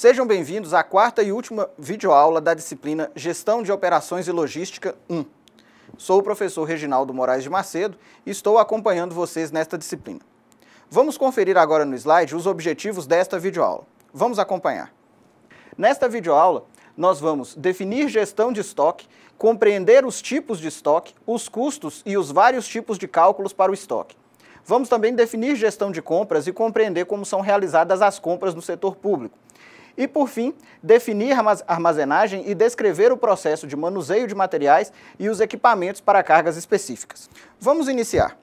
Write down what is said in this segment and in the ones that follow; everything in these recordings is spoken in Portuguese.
Sejam bem-vindos à quarta e última videoaula da disciplina Gestão de Operações e Logística 1. Sou o professor Reginaldo Moraes de Macedo e estou acompanhando vocês nesta disciplina. Vamos conferir agora no slide os objetivos desta videoaula. Vamos acompanhar. Nesta videoaula, nós vamos definir gestão de estoque, compreender os tipos de estoque, os custos e os vários tipos de cálculos para o estoque. Vamos também definir gestão de compras e compreender como são realizadas as compras no setor público e, por fim, definir armazenagem e descrever o processo de manuseio de materiais e os equipamentos para cargas específicas. Vamos iniciar.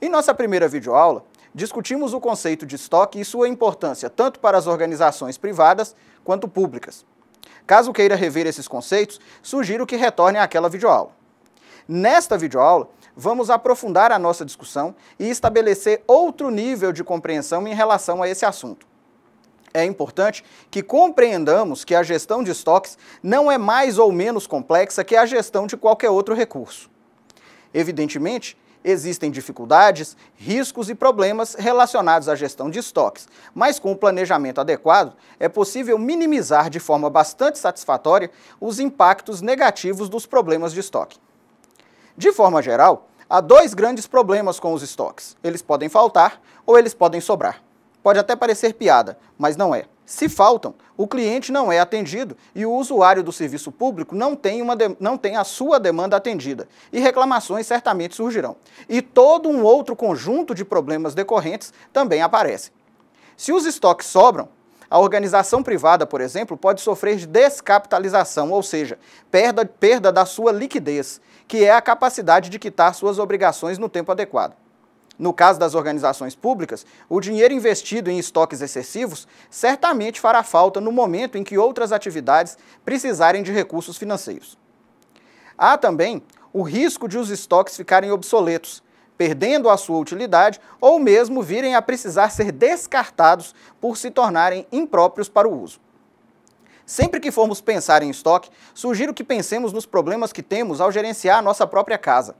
Em nossa primeira videoaula, discutimos o conceito de estoque e sua importância tanto para as organizações privadas quanto públicas. Caso queira rever esses conceitos, sugiro que retorne àquela videoaula. Nesta videoaula, vamos aprofundar a nossa discussão e estabelecer outro nível de compreensão em relação a esse assunto é importante que compreendamos que a gestão de estoques não é mais ou menos complexa que a gestão de qualquer outro recurso. Evidentemente, existem dificuldades, riscos e problemas relacionados à gestão de estoques, mas com o planejamento adequado é possível minimizar de forma bastante satisfatória os impactos negativos dos problemas de estoque. De forma geral, há dois grandes problemas com os estoques: eles podem faltar ou eles podem sobrar. Pode até parecer piada, mas não é. Se faltam, o cliente não é atendido e o usuário do serviço público não tem, uma de... não tem a sua demanda atendida, e reclamações certamente surgirão. E todo um outro conjunto de problemas decorrentes também aparece. Se os estoques sobram, a organização privada, por exemplo, pode sofrer descapitalização, ou seja, perda, perda da sua liquidez, que é a capacidade de quitar suas obrigações no tempo adequado. No caso das organizações públicas, o dinheiro investido em estoques excessivos certamente fará falta no momento em que outras atividades precisarem de recursos financeiros. Há também o risco de os estoques ficarem obsoletos, perdendo a sua utilidade ou mesmo virem a precisar ser descartados por se tornarem impróprios para o uso. Sempre que formos pensar em estoque, sugiro que pensemos nos problemas que temos ao gerenciar a nossa própria casa.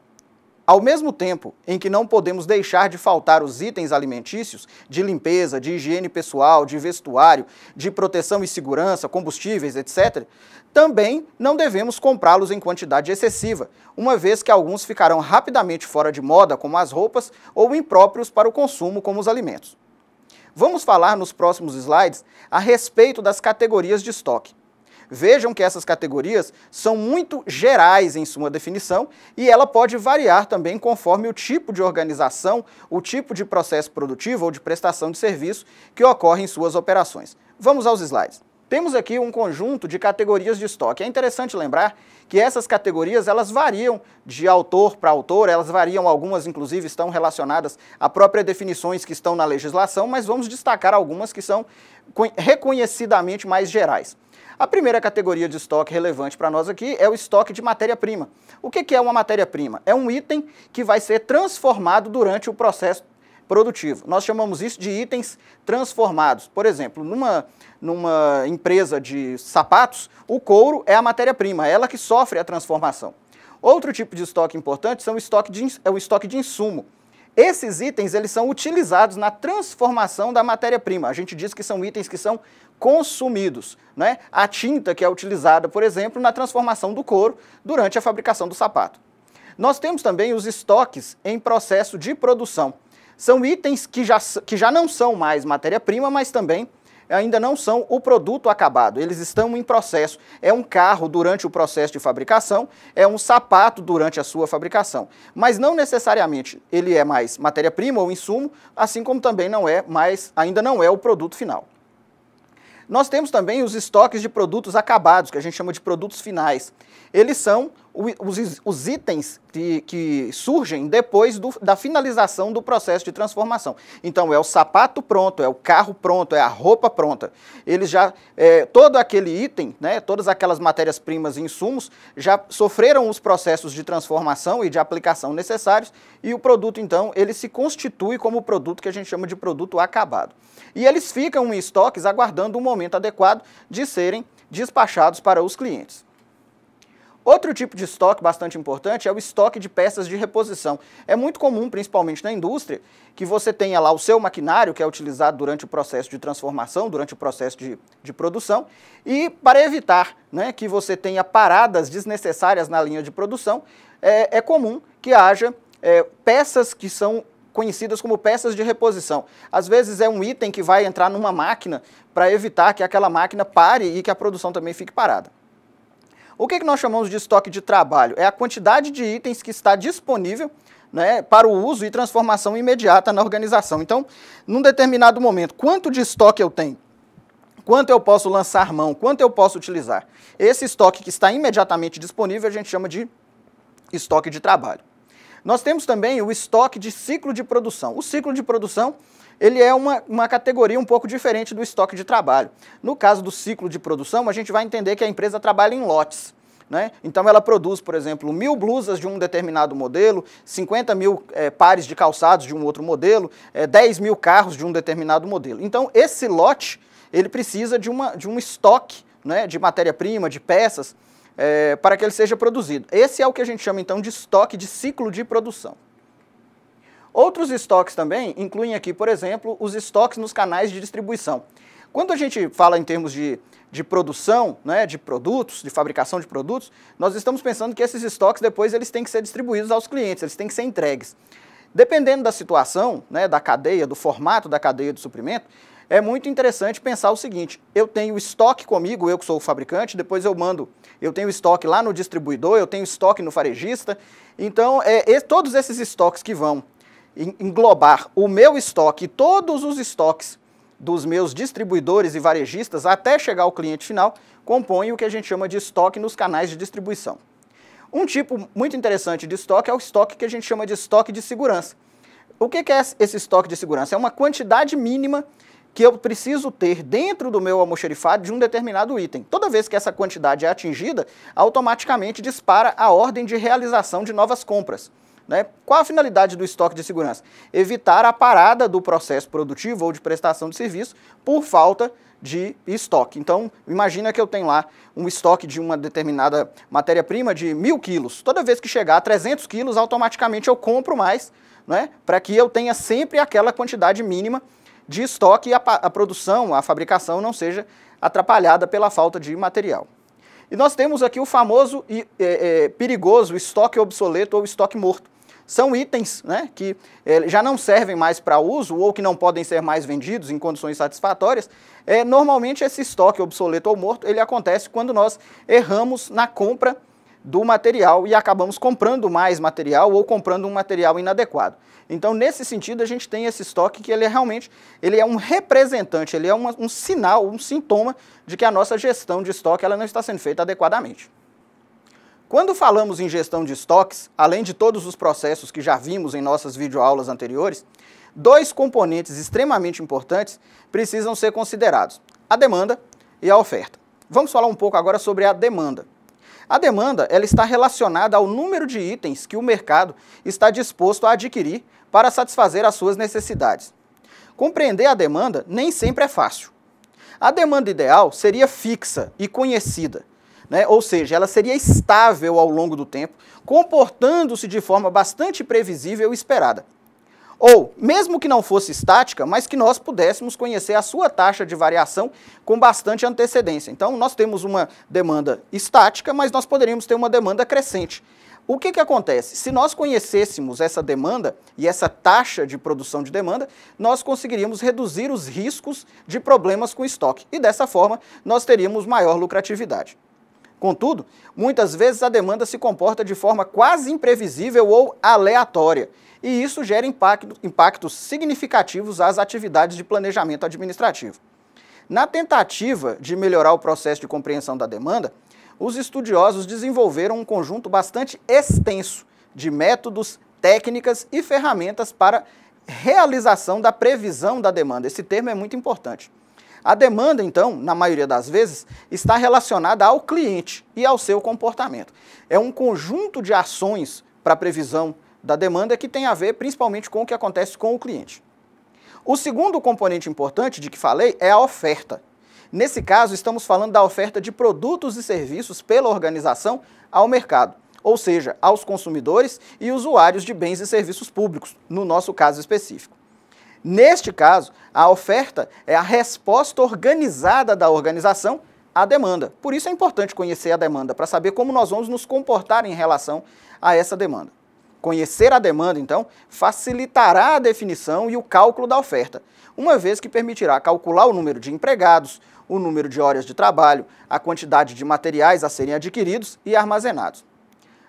Ao mesmo tempo em que não podemos deixar de faltar os itens alimentícios, de limpeza, de higiene pessoal, de vestuário, de proteção e segurança, combustíveis, etc., também não devemos comprá-los em quantidade excessiva, uma vez que alguns ficarão rapidamente fora de moda, como as roupas, ou impróprios para o consumo, como os alimentos. Vamos falar nos próximos slides a respeito das categorias de estoque. Vejam que essas categorias são muito gerais em sua definição e ela pode variar também conforme o tipo de organização, o tipo de processo produtivo ou de prestação de serviço que ocorre em suas operações. Vamos aos slides. Temos aqui um conjunto de categorias de estoque. É interessante lembrar que essas categorias elas variam de autor para autor, elas variam, algumas inclusive estão relacionadas a próprias definições que estão na legislação, mas vamos destacar algumas que são reconhecidamente mais gerais. A primeira categoria de estoque relevante para nós aqui é o estoque de matéria-prima. O que, que é uma matéria-prima? É um item que vai ser transformado durante o processo produtivo. Nós chamamos isso de itens transformados. Por exemplo, numa, numa empresa de sapatos, o couro é a matéria-prima, é ela que sofre a transformação. Outro tipo de estoque importante são o estoque de, é o estoque de insumo. Esses itens eles são utilizados na transformação da matéria-prima. A gente diz que são itens que são consumidos. Né? A tinta que é utilizada, por exemplo, na transformação do couro durante a fabricação do sapato. Nós temos também os estoques em processo de produção. São itens que já, que já não são mais matéria-prima, mas também ainda não são o produto acabado, eles estão em processo. É um carro durante o processo de fabricação, é um sapato durante a sua fabricação. Mas não necessariamente ele é mais matéria-prima ou insumo, assim como também não é mais, ainda não é o produto final. Nós temos também os estoques de produtos acabados, que a gente chama de produtos finais. Eles são os, os itens que, que, surgem depois do, da finalização do processo de transformação. Então, é o sapato pronto, é o carro pronto, é a roupa pronta. eles já, é, todo aquele item, né, todas aquelas matérias-primas e insumos já sofreram os processos de transformação e de aplicação necessários e o produto, então, ele se constitui como o produto que a gente chama de produto acabado. E eles ficam em estoques aguardando o um momento adequado de serem despachados para os clientes. Outro tipo de estoque bastante importante é o estoque de peças de reposição. É muito comum, principalmente na indústria, que você tenha lá o seu maquinário, que é utilizado durante o processo de transformação, durante o processo de, de produção, e para evitar né, que você tenha paradas desnecessárias na linha de produção, é, é comum que haja é, peças que são conhecidas como peças de reposição. Às vezes é um item que vai entrar numa máquina para evitar que aquela máquina pare e que a produção também fique parada. O que, é que nós chamamos de estoque de trabalho? É a quantidade de itens que está disponível né, para o uso e transformação imediata na organização. Então, num determinado momento, quanto de estoque eu tenho? Quanto eu posso lançar mão? Quanto eu posso utilizar? Esse estoque que está imediatamente disponível a gente chama de estoque de trabalho. Nós temos também o estoque de ciclo de produção. O ciclo de produção ele é uma, uma categoria um pouco diferente do estoque de trabalho. No caso do ciclo de produção, a gente vai entender que a empresa trabalha em lotes. Né? Então ela produz, por exemplo, mil blusas de um determinado modelo, 50 mil é, pares de calçados de um outro modelo, é, eh, 10 mil carros de um determinado modelo. Então esse lote ele precisa de, uma, de um estoque né, de matéria-prima, de peças, é, para que ele seja produzido. Esse é o que a gente chama então de estoque de ciclo de produção. Outros estoques também incluem aqui, por exemplo, os estoques nos canais de distribuição. Quando a gente fala em termos de, de produção, né, de produtos, de fabricação de produtos, nós estamos pensando que esses estoques depois eles têm que ser distribuídos aos clientes, eles têm que ser entregues. Dependendo da situação, né, da cadeia, do formato da cadeia de suprimento, é muito interessante pensar o seguinte: eu tenho estoque comigo, eu que sou o fabricante, depois eu mando, eu tenho estoque lá no distribuidor, eu tenho estoque no farejista. Então, é, todos esses estoques que vão englobar o meu estoque, todos os estoques dos meus distribuidores e varejistas até chegar ao cliente final, compõem o que a gente chama de estoque nos canais de distribuição. Um tipo muito interessante de estoque é o estoque que a gente chama de estoque de segurança. O que é esse estoque de segurança? É uma quantidade mínima que eu preciso ter dentro do meu almoxerifado de um determinado item. Toda vez que essa quantidade é atingida, automaticamente dispara a ordem de realização de novas compras. Né? Qual a finalidade do estoque de segurança? Evitar a parada do processo produtivo ou de prestação de serviço por falta de estoque. Então, imagina que eu tenho lá um estoque de uma determinada matéria-prima de mil quilos. Toda vez que chegar a 300 quilos, automaticamente eu compro mais, né, para que eu tenha sempre aquela quantidade mínima de estoque e a, a produção, a fabricação não seja atrapalhada pela falta de material. E nós temos aqui o famoso e é, é, perigoso estoque obsoleto ou estoque morto são itens né, que eh, já não servem mais para uso ou que não podem ser mais vendidos em condições satisfatórias, eh, normalmente esse estoque obsoleto ou morto ele acontece quando nós erramos na compra do material e acabamos comprando mais material ou comprando um material inadequado. Então, nesse sentido, a gente tem esse estoque que ele é realmente ele é um representante, ele é uma, um sinal, um sintoma de que a nossa gestão de estoque ela não está sendo feita adequadamente. Quando falamos em gestão de estoques, além de todos os processos que já vimos em nossas videoaulas anteriores, dois componentes extremamente importantes precisam ser considerados: a demanda e a oferta. Vamos falar um pouco agora sobre a demanda. A demanda ela está relacionada ao número de itens que o mercado está disposto a adquirir para satisfazer as suas necessidades. Compreender a demanda nem sempre é fácil. A demanda ideal seria fixa e conhecida, né? ou seja, ela seria estável ao longo do tempo, comportando-se de forma bastante previsível e esperada. Ou, mesmo que não fosse estática, mas que nós pudéssemos conhecer a sua taxa de variação com bastante antecedência. Então, nós temos uma demanda estática, mas nós poderíamos ter uma demanda crescente. O que, que acontece? Se nós conhecêssemos essa demanda e essa taxa de produção de demanda, nós conseguiríamos reduzir os riscos de problemas com estoque e, dessa forma, nós teríamos maior lucratividade. Contudo, muitas vezes a demanda se comporta de forma quase imprevisível ou aleatória, e isso gera impacto, impactos significativos às atividades de planejamento administrativo. Na tentativa de melhorar o processo de compreensão da demanda, os estudiosos desenvolveram um conjunto bastante extenso de métodos, técnicas e ferramentas para realização da previsão da demanda. Esse termo é muito importante. A demanda, então, na maioria das vezes, está relacionada ao cliente e ao seu comportamento. É um conjunto de ações para previsão da demanda que tem a ver principalmente com o que acontece com o cliente. O segundo componente importante de que falei é a oferta. Nesse caso, estamos falando da oferta de produtos e serviços pela organização ao mercado, ou seja, aos consumidores e usuários de bens e serviços públicos, no nosso caso específico. Neste caso, a oferta é a resposta organizada da organização à demanda. Por isso é importante conhecer a demanda, para saber como nós vamos nos comportar em relação a essa demanda. Conhecer a demanda, então, facilitará a definição e o cálculo da oferta, uma vez que permitirá calcular o número de empregados, o número de horas de trabalho, a quantidade de materiais a serem adquiridos e armazenados.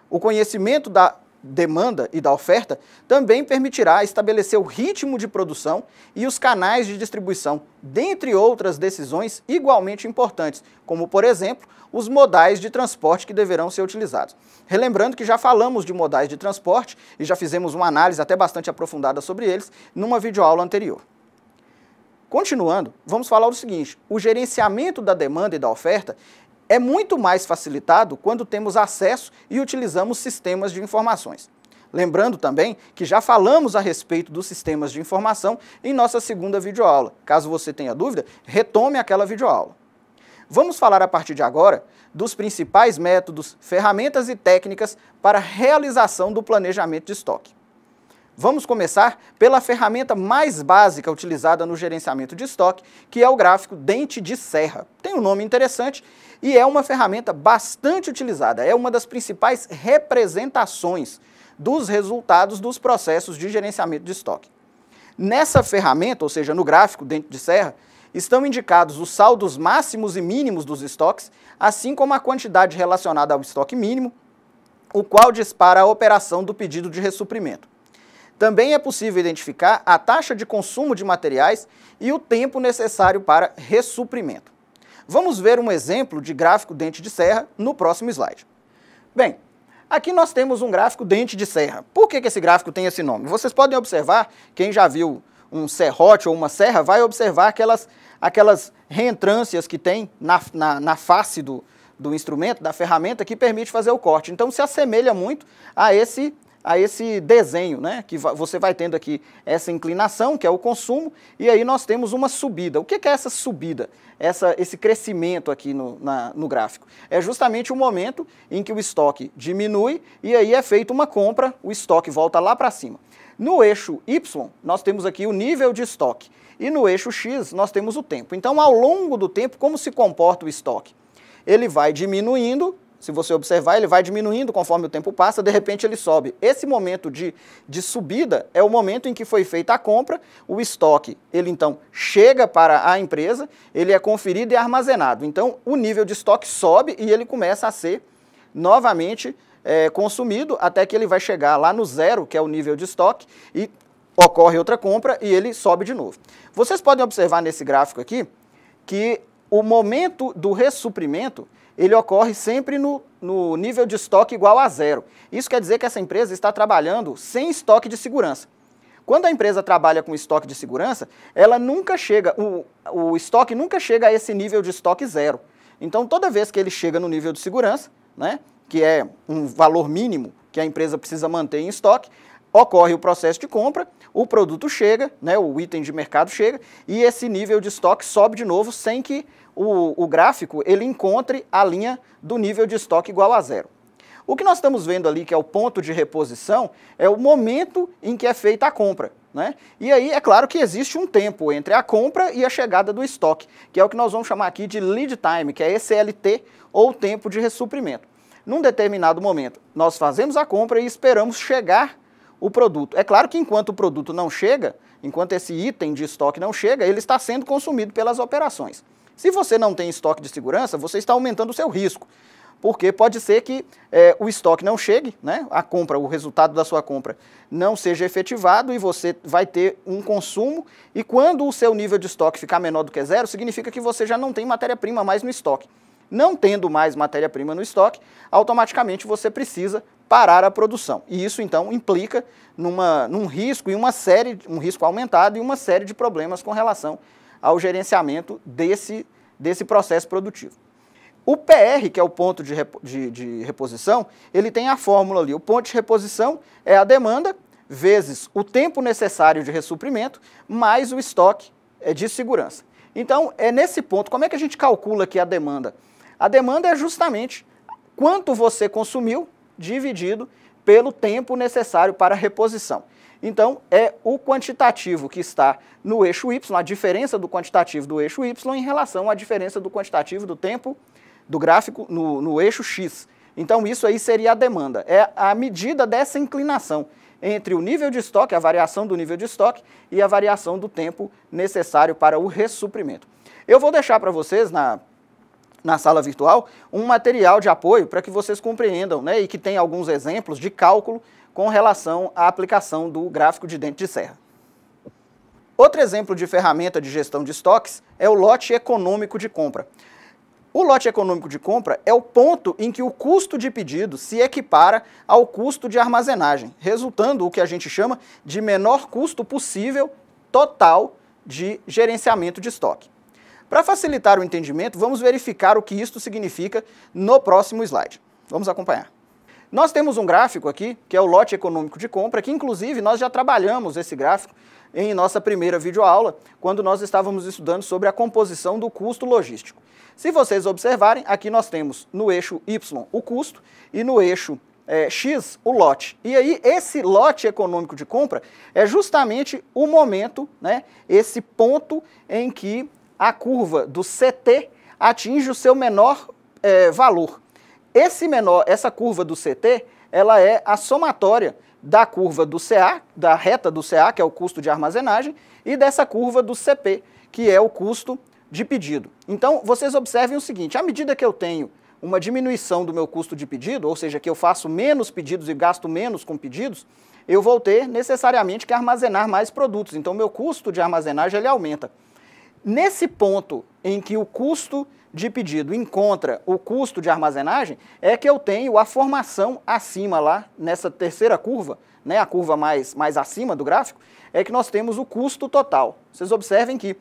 O conhecimento da demanda e da oferta, também permitirá estabelecer o ritmo de produção e os canais de distribuição, dentre outras decisões igualmente importantes, como, por exemplo, os modais de transporte que deverão ser utilizados. Relembrando que já falamos de modais de transporte e já fizemos uma análise até bastante aprofundada sobre eles numa videoaula anterior. Continuando, vamos falar o seguinte: o gerenciamento da demanda e da oferta é muito mais facilitado quando temos acesso e utilizamos sistemas de informações. Lembrando também que já falamos a respeito dos sistemas de informação em nossa segunda videoaula. Caso você tenha dúvida, retome aquela videoaula. Vamos falar a partir de agora dos principais métodos, ferramentas e técnicas para realização do planejamento de estoque. Vamos começar pela ferramenta mais básica utilizada no gerenciamento de estoque, que é o gráfico dente de serra. Tem um nome interessante e é uma ferramenta bastante utilizada, é uma das principais representações dos resultados dos processos de gerenciamento de estoque. Nessa ferramenta, ou seja, no gráfico dentro de serra, estão indicados os saldos máximos e mínimos dos estoques, assim como a quantidade relacionada ao estoque mínimo, o qual dispara a operação do pedido de ressuprimento. Também é possível identificar a taxa de consumo de materiais e o tempo necessário para ressuprimento. Vamos ver um exemplo de gráfico dente de serra no próximo slide. Bem, aqui nós temos um gráfico dente de serra. Por que, que esse gráfico tem esse nome? Vocês podem observar, quem já viu um serrote ou uma serra, vai observar aquelas, aquelas reentrâncias que tem na, na, na face do, do instrumento, da ferramenta, que permite fazer o corte. Então se assemelha muito a esse a esse desenho, né? que você vai tendo aqui essa inclinação, que é o consumo, e aí nós temos uma subida. O que é essa subida, essa, esse crescimento aqui no, na, no gráfico? É justamente o momento em que o estoque diminui e aí é feita uma compra, o estoque volta lá para cima. No eixo Y, nós temos aqui o nível de estoque, e no eixo X, nós temos o tempo. Então, ao longo do tempo, como se comporta o estoque? Ele vai diminuindo se você observar, ele vai diminuindo conforme o tempo passa, de repente ele sobe. Esse momento de, de subida é o momento em que foi feita a compra, o estoque, ele então chega para a empresa, ele é conferido e armazenado. Então, o nível de estoque sobe e ele começa a ser novamente é, consumido até que ele vai chegar lá no zero, que é o nível de estoque, e ocorre outra compra e ele sobe de novo. Vocês podem observar nesse gráfico aqui que o momento do ressuprimento ele ocorre sempre no, no nível de estoque igual a zero. Isso quer dizer que essa empresa está trabalhando sem estoque de segurança. Quando a empresa trabalha com estoque de segurança, ela nunca chega, o, o estoque nunca chega a esse nível de estoque zero. Então, toda vez que ele chega no nível de segurança, né, que é um valor mínimo que a empresa precisa manter em estoque, ocorre o processo de compra, o produto chega, né, o item de mercado chega, e esse nível de estoque sobe de novo sem que o, o gráfico ele encontre a linha do nível de estoque igual a zero. O que nós estamos vendo ali, que é o ponto de reposição, é o momento em que é feita a compra. Né? E aí é claro que existe um tempo entre a compra e a chegada do estoque, que é o que nós vamos chamar aqui de lead time, que é SLT ou tempo de ressuprimento. Num determinado momento, nós fazemos a compra e esperamos chegar o produto. É claro que enquanto o produto não chega, enquanto esse item de estoque não chega, ele está sendo consumido pelas operações. Se você não tem estoque de segurança, você está aumentando o seu risco, porque pode ser que é, o estoque não chegue, né? a compra, o resultado da sua compra não seja efetivado e você vai ter um consumo. E quando o seu nível de estoque ficar menor do que zero, significa que você já não tem matéria-prima mais no estoque. Não tendo mais matéria-prima no estoque, automaticamente você precisa parar a produção. E isso então implica numa, num risco e uma série, um risco aumentado e uma série de problemas com relação ao gerenciamento desse, desse processo produtivo. O PR, que é o ponto de, de, de, reposição, ele tem a fórmula ali. O ponto de reposição é a demanda vezes o tempo necessário de ressuprimento mais o estoque eh, de segurança. Então, é nesse ponto, como é que a gente calcula aqui a demanda? A demanda é justamente quanto você consumiu dividido pelo tempo necessário para reposição. Então, é o quantitativo que está no eixo y, a diferença do quantitativo do eixo y em relação à diferença do quantitativo do tempo do gráfico no, no eixo x. Então, isso aí seria a demanda, é a medida dessa inclinação entre o nível de estoque, a variação do nível de estoque e a variação do tempo necessário para o ressuprimento. Eu vou deixar para vocês na na sala virtual um material de apoio para que vocês compreendam né, e que tem alguns exemplos de cálculo com relação à aplicação do gráfico de dente de serra. Outro exemplo de ferramenta de gestão de estoques é o lote econômico de compra. O lote econômico de compra é o ponto em que o custo de pedido se equipara ao custo de armazenagem, resultando o que a gente chama de menor custo possível total de gerenciamento de estoque. Para facilitar o entendimento, vamos verificar o que isto significa no próximo slide. Vamos acompanhar. Nós temos um gráfico aqui, que é o lote econômico de compra, que inclusive nós já trabalhamos esse gráfico em nossa primeira videoaula, quando nós estávamos estudando sobre a composição do custo logístico. Se vocês observarem, aqui nós temos no eixo Y o custo e no eixo é, X o lote. E aí esse lote econômico de compra é justamente o momento, né, esse ponto em que a curva do CT atinge o seu menor é, valor. Esse menor, essa curva do CT, ela é a somatória da curva do CA, da reta do CA, que é o custo de armazenagem, e dessa curva do CP, que é o custo de pedido. Então, vocês observem o seguinte, à medida que eu tenho uma diminuição do meu custo de pedido, ou seja, que eu faço menos pedidos e gasto menos com pedidos, eu vou ter necessariamente que armazenar mais produtos. Então, meu custo de armazenagem ele aumenta. Nesse ponto em que o custo de pedido encontra o custo de armazenagem, é que eu tenho a formação acima lá, nessa terceira curva, né, a curva mais, mais acima do gráfico, é que nós temos o custo total. Vocês observem que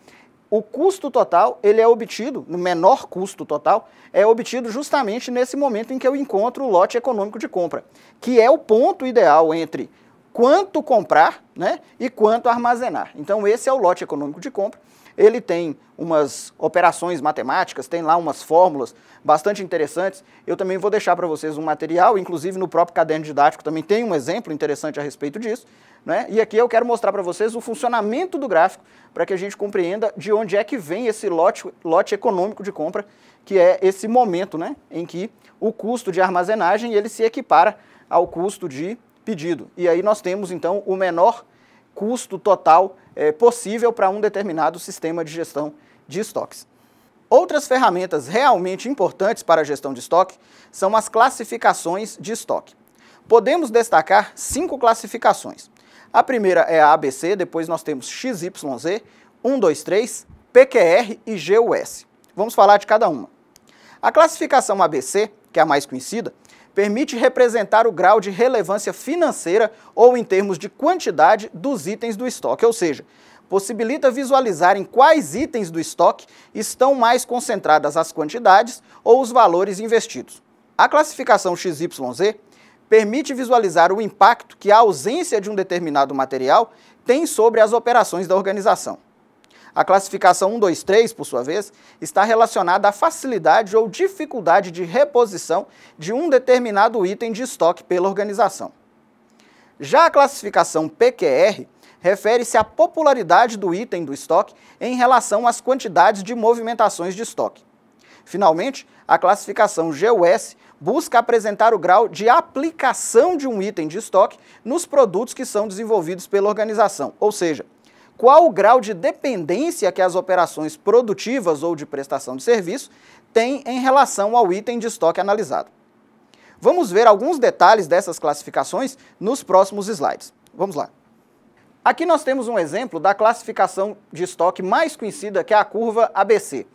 o custo total, ele é obtido, no menor custo total, é obtido justamente nesse momento em que eu encontro o lote econômico de compra, que é o ponto ideal entre quanto comprar né, e quanto armazenar. Então esse é o lote econômico de compra, ele tem umas operações matemáticas, tem lá umas fórmulas bastante interessantes. Eu também vou deixar para vocês um material, inclusive no próprio caderno didático também tem um exemplo interessante a respeito disso. Né? E aqui eu quero mostrar para vocês o funcionamento do gráfico, para que a gente compreenda de onde é que vem esse lote, lote econômico de compra, que é esse momento né, em que o custo de armazenagem ele se equipara ao custo de pedido. E aí nós temos então o menor custo total é, possível para um determinado sistema de gestão de estoques. Outras ferramentas realmente importantes para a gestão de estoque são as classificações de estoque. Podemos destacar cinco classificações. A primeira é a ABC, depois nós temos XYZ, 123, PQR e GUS. Vamos falar de cada uma. A classificação ABC, que é a mais conhecida, permite representar o grau de relevância financeira ou em termos de quantidade dos itens do estoque, ou seja, possibilita visualizar em quais itens do estoque estão mais concentradas as quantidades ou os valores investidos. A classificação XYZ permite visualizar o impacto que a ausência de um determinado material tem sobre as operações da organização. A classificação 1, 2, 3, por sua vez, está relacionada à facilidade ou dificuldade de reposição de um determinado item de estoque pela organização. Já a classificação PQR refere-se à popularidade do item do estoque em relação às quantidades de movimentações de estoque. Finalmente, a classificação GUS busca apresentar o grau de aplicação de um item de estoque nos produtos que são desenvolvidos pela organização, ou seja, qual o grau de dependência que as operações produtivas ou de prestação de serviço têm em relação ao item de estoque analisado. Vamos ver alguns detalhes dessas classificações nos próximos slides. Vamos lá. Aqui nós temos um exemplo da classificação de estoque mais conhecida, que é a curva ABC.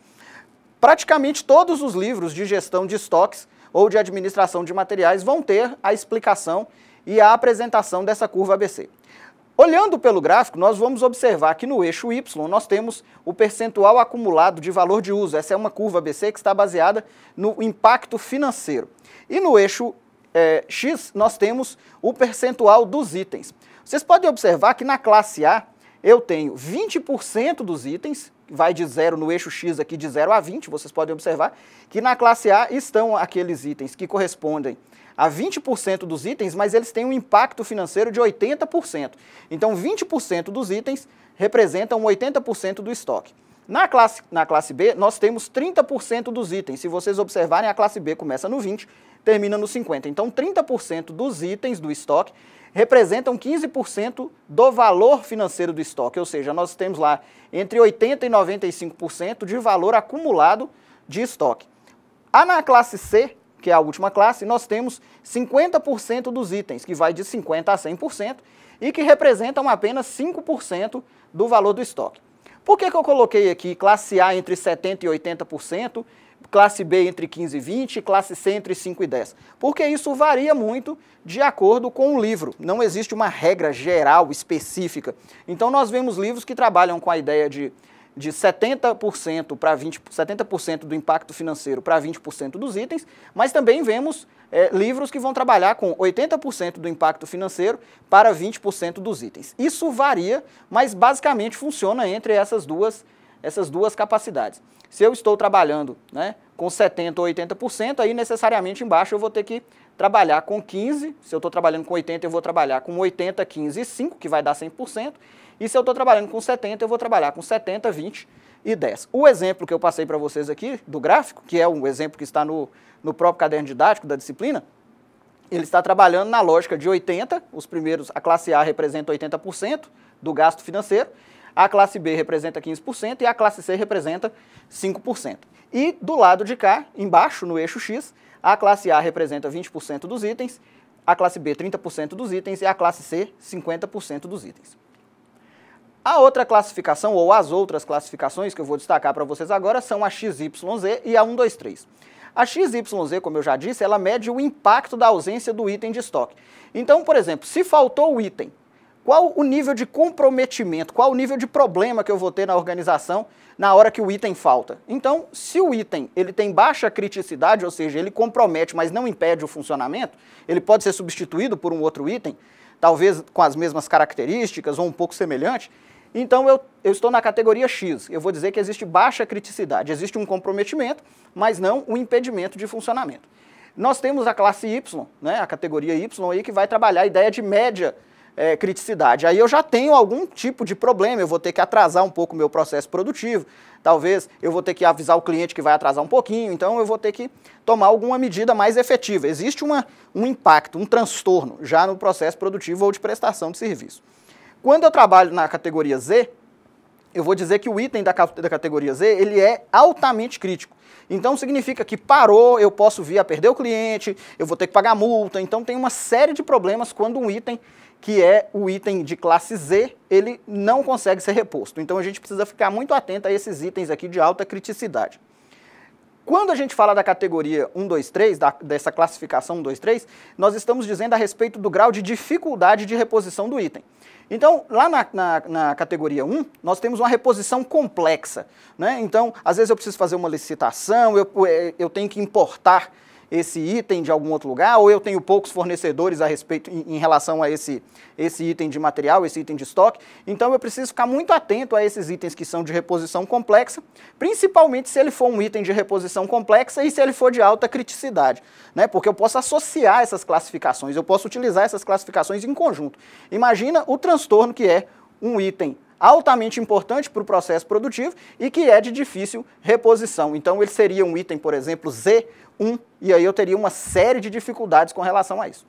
Praticamente todos os livros de gestão de estoques ou de administração de materiais vão ter a explicação e a apresentação dessa curva ABC. Olhando pelo gráfico, nós vamos observar que no eixo Y nós temos o percentual acumulado de valor de uso. Essa é uma curva BC que está baseada no impacto financeiro. E no eixo é, X nós temos o percentual dos itens. Vocês podem observar que na classe A eu tenho 20% dos itens, vai de 0 no eixo X aqui de 0 a 20, vocês podem observar que na classe A estão aqueles itens que correspondem a 20% dos itens, mas eles têm um impacto financeiro de 80%. Então, 20% dos itens representam 80% do estoque. Na classe, na classe B, nós temos 30% dos itens. Se vocês observarem, a classe B começa no 20, termina no 50. Então, 30% dos itens do estoque representam 15% do valor financeiro do estoque, ou seja, nós temos lá entre 80% e 95% de valor acumulado de estoque. A na classe C, que é a última classe, nós temos 50% dos itens, que vai de 50% a 100%, e que representam apenas 5% do valor do estoque. Por que, que eu coloquei aqui classe A entre 70% e 80%, classe B entre 15% e 20%, classe C entre 5% e 10%? Porque isso varia muito de acordo com o livro, não existe uma regra geral específica. Então nós vemos livros que trabalham com a ideia de de 70% para 20%, 70% do impacto financeiro para 20% dos itens, mas também vemos é, livros que vão trabalhar com 80% do impacto financeiro para 20% dos itens. Isso varia, mas basicamente funciona entre essas duas, essas duas capacidades. Se eu estou trabalhando né, com 70% ou 80%, aí necessariamente embaixo eu vou ter que trabalhar com 15%, se eu estou trabalhando com 80%, eu vou trabalhar com 80%, 15% e 5%, que vai dar 100%, e se eu estou trabalhando com 70, eu vou trabalhar com 70, 20 e 10. O exemplo que eu passei para vocês aqui, do gráfico, que é um exemplo que está no, no próprio caderno didático da disciplina, ele está trabalhando na lógica de 80, os primeiros, a classe A representa 80% do gasto financeiro, a classe B representa 15% e a classe C representa 5%. E do lado de cá, embaixo, no eixo X, a classe A representa 20% dos itens, a classe B 30% dos itens e a classe C 50% dos itens. A outra classificação, ou as outras classificações que eu vou destacar para vocês agora, são a XYZ e a 123. A XYZ, como eu já disse, ela mede o impacto da ausência do item de estoque. Então, por exemplo, se faltou o item, qual o nível de comprometimento, qual o nível de problema que eu vou ter na organização na hora que o item falta? Então, se o item ele tem baixa criticidade, ou seja, ele compromete, mas não impede o funcionamento, ele pode ser substituído por um outro item, talvez com as mesmas características ou um pouco semelhante, então eu, eu, estou na categoria X. Eu vou dizer que existe baixa criticidade, existe um comprometimento, mas não um impedimento de funcionamento. Nós temos a classe Y, né, a categoria Y aí, que vai trabalhar a ideia de média é, criticidade. Aí eu já tenho algum tipo de problema, eu vou ter que atrasar um pouco o meu processo produtivo, talvez eu vou ter que avisar o cliente que vai atrasar um pouquinho, então eu vou ter que tomar alguma medida mais efetiva. Existe uma, um impacto, um transtorno já no processo produtivo ou de prestação de serviço. Quando eu trabalho na categoria Z, eu vou dizer que o item da, da categoria Z ele é altamente crítico. Então significa que parou, eu posso vir a perder o cliente, eu vou ter que pagar multa. Então tem uma série de problemas quando um item que é o item de classe Z, ele não consegue ser reposto. Então a gente precisa ficar muito atento a esses itens aqui de alta criticidade. Quando a gente fala da categoria 1, 2, 3, da, dessa classificação 1, 2, 3, nós estamos dizendo a respeito do grau de dificuldade de reposição do item. Então, lá na, na, na, categoria 1, nós temos uma reposição complexa. Né? Então, às vezes eu preciso fazer uma licitação, eu, eu tenho que importar esse item de algum outro lugar, ou eu tenho poucos fornecedores a respeito em, em relação a esse, esse item de material, esse item de estoque. Então eu preciso ficar muito atento a esses itens que são de reposição complexa, principalmente se ele for um item de reposição complexa e se ele for de alta criticidade, né? Porque eu posso associar essas classificações, eu posso utilizar essas classificações em conjunto. Imagina o transtorno que é um item altamente importante para o processo produtivo e que é de difícil reposição. Então ele seria um item, por exemplo, Z1, e aí eu teria uma série de dificuldades com relação a isso.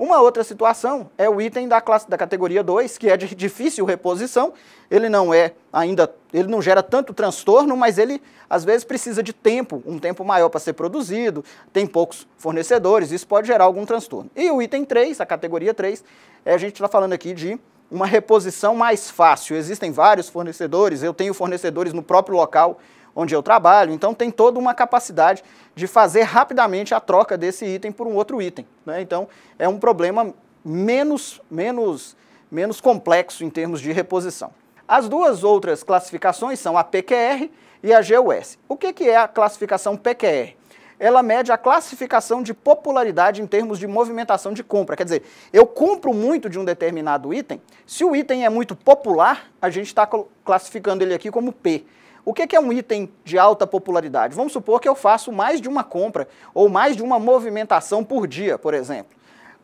Uma outra situação é o item da classe da categoria 2, que é de difícil reposição. Ele não é ainda, ele não gera tanto transtorno, mas ele às vezes precisa de tempo, um tempo maior para ser produzido, tem poucos fornecedores, isso pode gerar algum transtorno. E o item 3, a categoria 3, é, a gente está falando aqui de uma reposição mais fácil. Existem vários fornecedores, eu tenho fornecedores no próprio local onde eu trabalho, então tem toda uma capacidade de fazer rapidamente a troca desse item por um outro item. Né? Então é um problema menos, menos, menos complexo em termos de reposição. As duas outras classificações são a PQR e a GUS. O que, que é a classificação PQR? ela mede a classificação de popularidade em termos de movimentação de compra. Quer dizer, eu compro muito de um determinado item, se o item é muito popular, a gente está classificando ele aqui como P. O que é um item de alta popularidade? Vamos supor que eu faço mais de uma compra ou mais de uma movimentação por dia, por exemplo.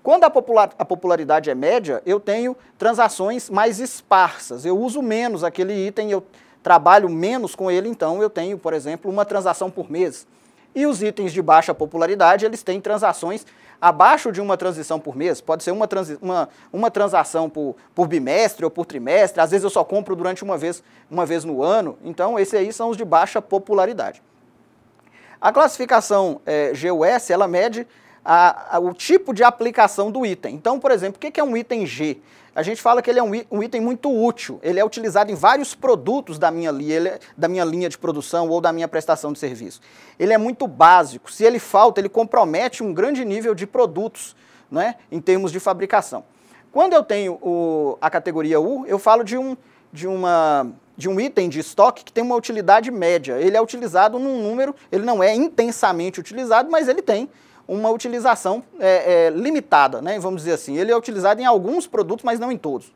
Quando a, popular, a, popularidade é média, eu tenho transações mais esparsas. Eu uso menos aquele item, eu trabalho menos com ele, então eu tenho, por exemplo, uma transação por mês. E os itens de baixa popularidade, eles têm transações abaixo de uma transição por mês, pode ser uma, transi uma, uma transação por, por bimestre ou por trimestre, às vezes eu só compro durante uma vez, uma vez no ano, então esses aí são os de baixa popularidade. A classificação é, GUS, ela mede a, a, o tipo de aplicação do item. Então, por exemplo, o que, que é um item G? a gente fala que ele é um, item muito útil. Ele é utilizado em vários produtos da minha, é, da minha linha de produção ou da minha prestação de serviço. Ele é muito básico. Se ele falta, ele compromete um grande nível de produtos né, em termos de fabricação. Quando eu tenho o, a categoria U, eu falo de um, de, uma, de um item de estoque que tem uma utilidade média. Ele é utilizado num número, ele não é intensamente utilizado, mas ele tem uma utilização é, é, limitada, né, vamos dizer assim. Ele é utilizado em alguns produtos, mas não em todos.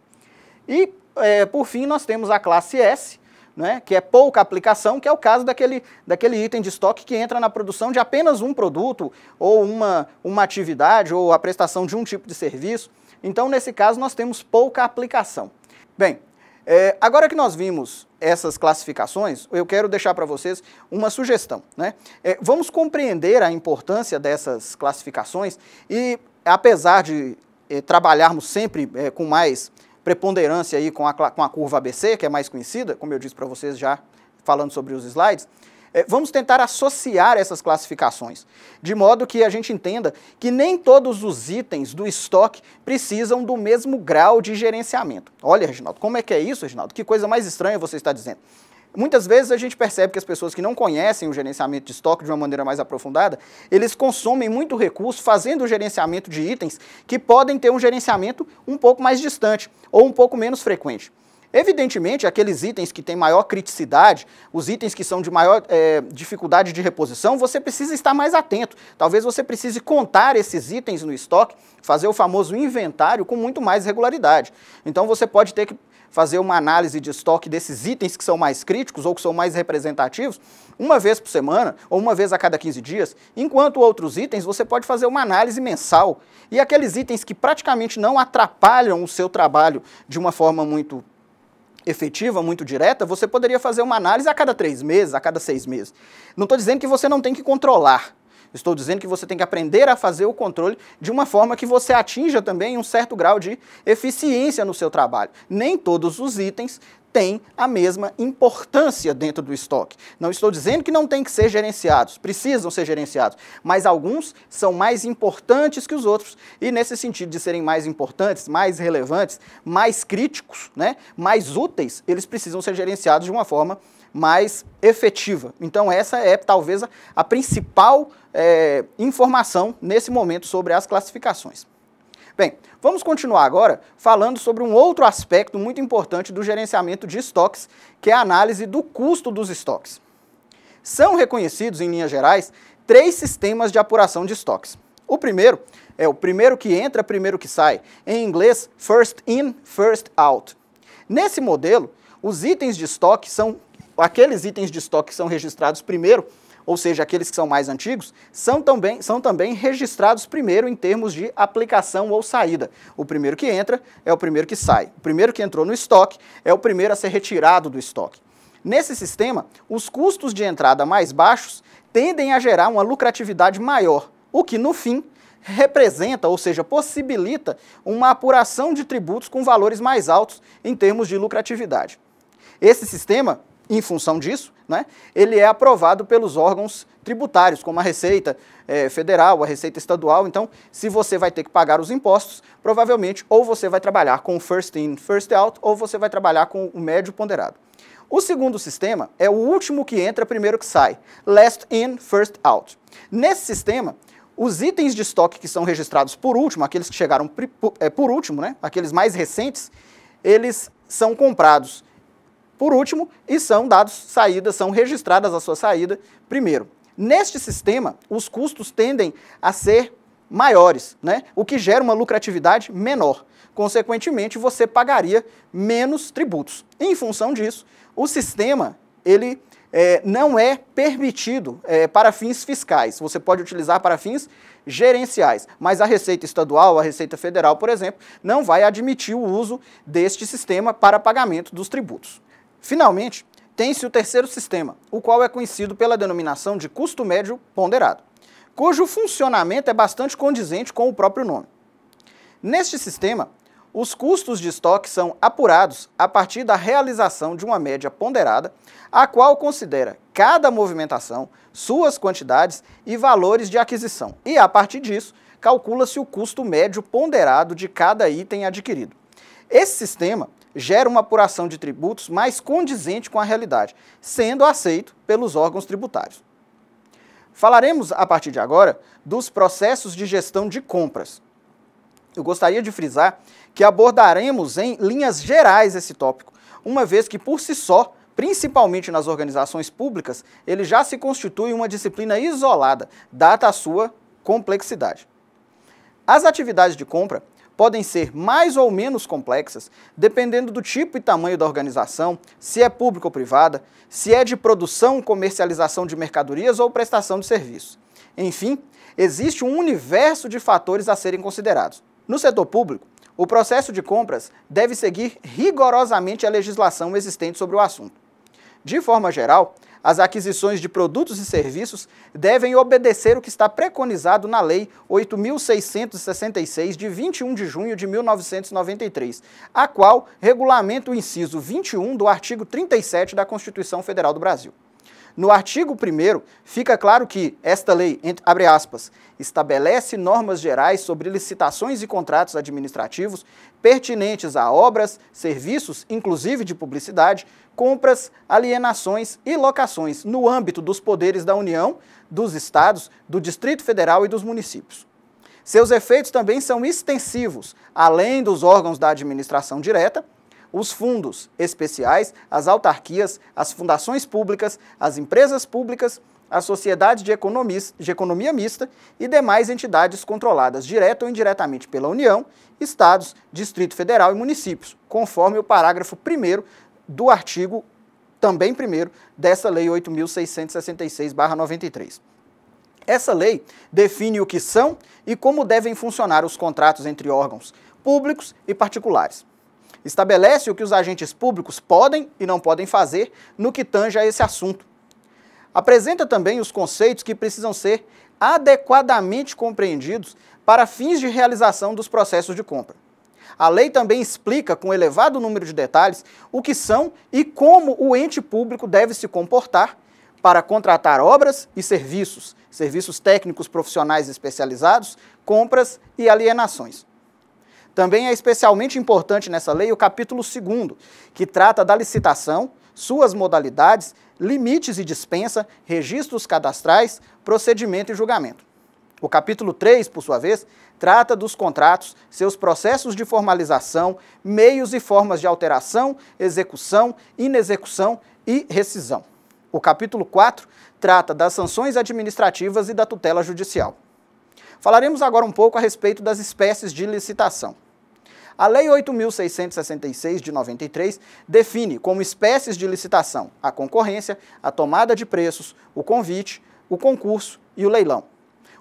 E, é, por fim, nós temos a classe S, né, que é pouca aplicação, que é o caso daquele, daquele item de estoque que entra na produção de apenas um produto, ou uma, uma atividade, ou a prestação de um tipo de serviço. Então, nesse caso, nós temos pouca aplicação. Bem, é, agora que nós vimos essas classificações, eu quero deixar para vocês uma sugestão. Né? É, vamos compreender a importância dessas classificações e, apesar de é, trabalharmos sempre é, com mais preponderância aí com a, com a curva ABC, que é mais conhecida, como eu disse para vocês já falando sobre os slides, é, vamos tentar associar essas classificações, de modo que a gente entenda que nem todos os itens do estoque precisam do mesmo grau de gerenciamento. Olha, Reginaldo, como é que é isso, Reginaldo? Que coisa mais estranha você está dizendo. Muitas vezes a gente percebe que as pessoas que não conhecem o gerenciamento de estoque de uma maneira mais aprofundada, eles consomem muito recurso fazendo o gerenciamento de itens que podem ter um gerenciamento um pouco mais distante ou um pouco menos frequente. Evidentemente, aqueles itens que têm maior criticidade, os itens que são de maior é, dificuldade de reposição, você precisa estar mais atento. Talvez você precise contar esses itens no estoque, fazer o famoso inventário com muito mais regularidade. Então você pode ter que fazer uma análise de estoque desses itens que são mais críticos ou que são mais representativos, uma vez por semana ou uma vez a cada 15 dias, enquanto outros itens você pode fazer uma análise mensal. E aqueles itens que praticamente não atrapalham o seu trabalho de uma forma muito efetiva, muito direta, você poderia fazer uma análise a cada três meses, a cada seis meses. Não estou dizendo que você não tem que controlar. Estou dizendo que você tem que aprender a fazer o controle de uma forma que você atinja também um certo grau de eficiência no seu trabalho. Nem todos os itens tem a mesma importância dentro do estoque. Não estou dizendo que não tem que ser gerenciados, precisam ser gerenciados, mas alguns são mais importantes que os outros e nesse sentido de serem mais importantes, mais relevantes, mais críticos, né, mais úteis, eles precisam ser gerenciados de uma forma mais efetiva. Então essa é talvez a, principal é, informação nesse momento sobre as classificações. Bem, vamos continuar agora falando sobre um outro aspecto muito importante do gerenciamento de estoques, que é a análise do custo dos estoques. São reconhecidos, em linhas gerais, três sistemas de apuração de estoques. O primeiro é o primeiro que entra, primeiro que sai. Em inglês, first in, first out. Nesse modelo, os itens de estoque são aqueles itens de estoque que são registrados primeiro ou seja, aqueles que são mais antigos, são também, são também registrados primeiro em termos de aplicação ou saída. O primeiro que entra é o primeiro que sai. O primeiro que entrou no estoque é o primeiro a ser retirado do estoque. Nesse sistema, os custos de entrada mais baixos tendem a gerar uma lucratividade maior, o que no fim representa, ou seja, possibilita uma apuração de tributos com valores mais altos em termos de lucratividade. Esse sistema em função disso, né, ele é aprovado pelos órgãos tributários, como a Receita é, Federal, a Receita Estadual. Então, se você vai ter que pagar os impostos, provavelmente ou você vai trabalhar com o first in, first out, ou você vai trabalhar com o médio ponderado. O segundo sistema é o último que entra, primeiro que sai. Last in, first out. Nesse sistema, os itens de estoque que são registrados por último, aqueles que chegaram eh, por último, né, aqueles mais recentes, eles são comprados por último, e são dados saídas, são registradas a sua saída primeiro. Neste sistema, os custos tendem a ser maiores, né? o que gera uma lucratividade menor. Consequentemente, você pagaria menos tributos. Em função disso, o sistema ele é, não é permitido é, para fins fiscais. Você pode utilizar para fins gerenciais, mas a Receita Estadual, a Receita Federal, por exemplo, não vai admitir o uso deste sistema para pagamento dos tributos. Finalmente, tem-se o terceiro sistema, o qual é conhecido pela denominação de custo médio ponderado, cujo funcionamento é bastante condizente com o próprio nome. Neste sistema, os custos de estoque são apurados a partir da realização de uma média ponderada, a qual considera cada movimentação, suas quantidades e valores de aquisição, e a partir disso, calcula-se o custo médio ponderado de cada item adquirido. Esse sistema gera uma apuração de tributos mais condizente com a realidade, sendo aceito pelos órgãos tributários. Falaremos, a partir de agora, dos processos de gestão de compras. Eu gostaria de frisar que abordaremos em linhas gerais esse tópico, uma vez que, por si só, principalmente nas organizações públicas, ele já se constitui uma disciplina isolada, dada a sua complexidade. As atividades de compra podem ser mais ou menos complexas, dependendo do tipo e tamanho da organização, se é pública ou privada, se é de produção, comercialização de mercadorias ou prestação de serviços. Enfim, existe um universo de fatores a serem considerados. No setor público, o processo de compras deve seguir rigorosamente a legislação existente sobre o assunto. De forma geral, as aquisições de produtos e serviços devem obedecer o que está preconizado na Lei 8.666, de 21 de junho de 1993, a qual regulamenta o inciso 21 do artigo 37 da Constituição Federal do Brasil. No artigo 1 fica claro que esta lei, abre aspas, estabelece normas gerais sobre licitações e contratos administrativos pertinentes a obras, serviços, inclusive de publicidade, compras, alienações e locações no âmbito dos poderes da União, dos estados, do Distrito Federal e dos municípios. Seus efeitos também são extensivos, além dos órgãos da administração direta, os fundos especiais, as autarquias, as fundações públicas, as empresas públicas, as sociedades de, de, economia mista e demais entidades controladas direta ou indiretamente pela União, Estados, Distrito Federal e municípios, conforme o parágrafo 1 do artigo, também primeiro, dessa Lei 8.666-93. Essa lei define o que são e como devem funcionar os contratos entre órgãos públicos e particulares. Estabelece o que os agentes públicos podem e não podem fazer no que tange a esse assunto. Apresenta também os conceitos que precisam ser adequadamente compreendidos para fins de realização dos processos de compra. A lei também explica, com elevado número de detalhes, o que são e como o ente público deve se comportar para contratar obras e serviços, serviços técnicos profissionais especializados, compras e alienações. Também é especialmente importante nessa lei o capítulo 2, que trata da licitação, suas modalidades, limites e dispensa, registros cadastrais, procedimento e julgamento. O capítulo 3, por sua vez, trata dos contratos, seus processos de formalização, meios e formas de alteração, execução, inexecução e rescisão. O capítulo 4 trata das sanções administrativas e da tutela judicial. Falaremos agora um pouco a respeito das espécies de licitação. A Lei 8.666 de 93 define como espécies de licitação a concorrência, a tomada de preços, o convite, o concurso e o leilão.